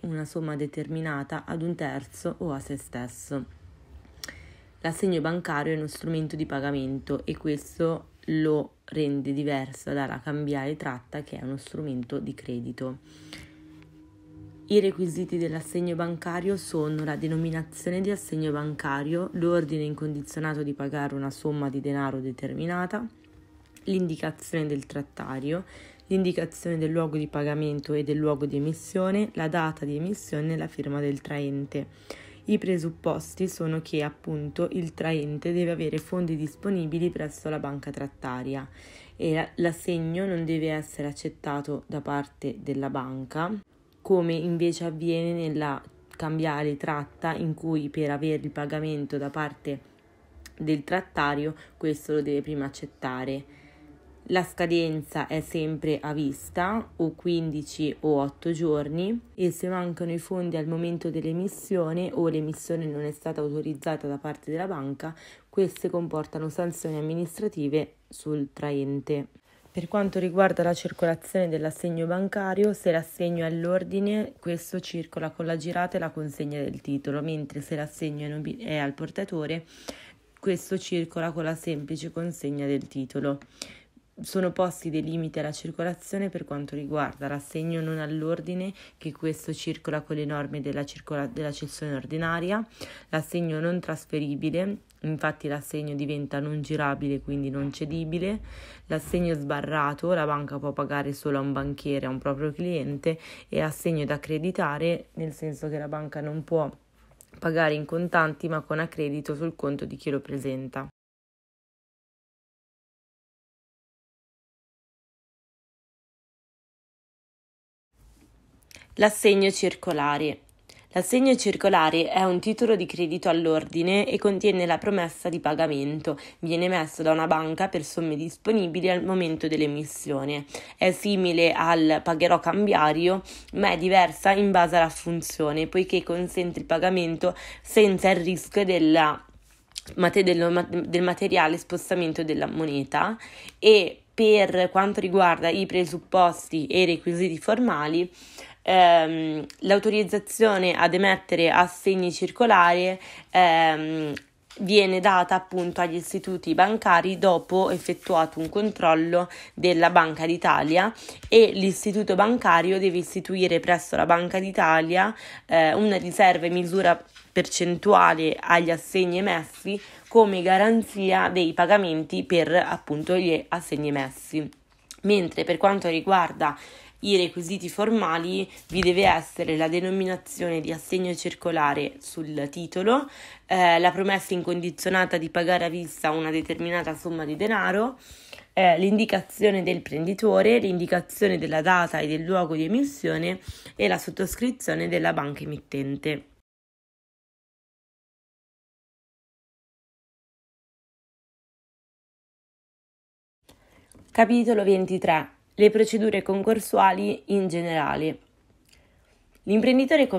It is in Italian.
una somma determinata ad un terzo o a se stesso. L'assegno bancario è uno strumento di pagamento e questo lo rende diverso dalla cambiale tratta che è uno strumento di credito. I requisiti dell'assegno bancario sono la denominazione di assegno bancario, l'ordine incondizionato di pagare una somma di denaro determinata, l'indicazione del trattario, l'indicazione del luogo di pagamento e del luogo di emissione, la data di emissione e la firma del traente. I presupposti sono che appunto il traente deve avere fondi disponibili presso la banca trattaria e l'assegno non deve essere accettato da parte della banca come invece avviene nella cambiale tratta in cui per avere il pagamento da parte del trattario questo lo deve prima accettare. La scadenza è sempre a vista, o 15 o 8 giorni, e se mancano i fondi al momento dell'emissione o l'emissione non è stata autorizzata da parte della banca, queste comportano sanzioni amministrative sul traente. Per quanto riguarda la circolazione dell'assegno bancario, se l'assegno è all'ordine, questo circola con la girata e la consegna del titolo, mentre se l'assegno è al portatore, questo circola con la semplice consegna del titolo sono posti dei limiti alla circolazione per quanto riguarda l'assegno non all'ordine, che questo circola con le norme della, circola- della cessione ordinaria, l'assegno non trasferibile, infatti l'assegno diventa non girabile, quindi non cedibile, l'assegno sbarrato, la banca può pagare solo a un banchiere, a un proprio cliente, e assegno da accreditare, nel senso che la banca non può pagare in contanti ma con accredito sul conto di chi lo presenta. L'assegno circolare. L'assegno circolare è un titolo di credito all'ordine e contiene la promessa di pagamento. Viene emesso da una banca per somme disponibili al momento dell'emissione. È simile al pagherò cambiario, ma è diversa in base alla funzione, poiché consente il pagamento senza il rischio della, del materiale spostamento della moneta e per quanto riguarda i presupposti e i requisiti formali ehm, l'autorizzazione ad emettere assegni circolari ehm, viene data appunto agli istituti bancari dopo effettuato un controllo della Banca d'Italia e l'istituto bancario deve istituire presso la Banca d'Italia eh, una riserva in misura percentuale agli assegni emessi come garanzia dei pagamenti per appunto gli assegni emessi. Mentre per quanto riguarda i requisiti formali vi deve essere la denominazione di assegno circolare sul titolo, eh, la promessa incondizionata di pagare a vista una determinata somma di denaro, eh, l'indicazione del prenditore, l'indicazione della data e del luogo di emissione e la sottoscrizione della banca emittente. Capitolo 23 le procedure concorsuali in generale. L'imprenditore come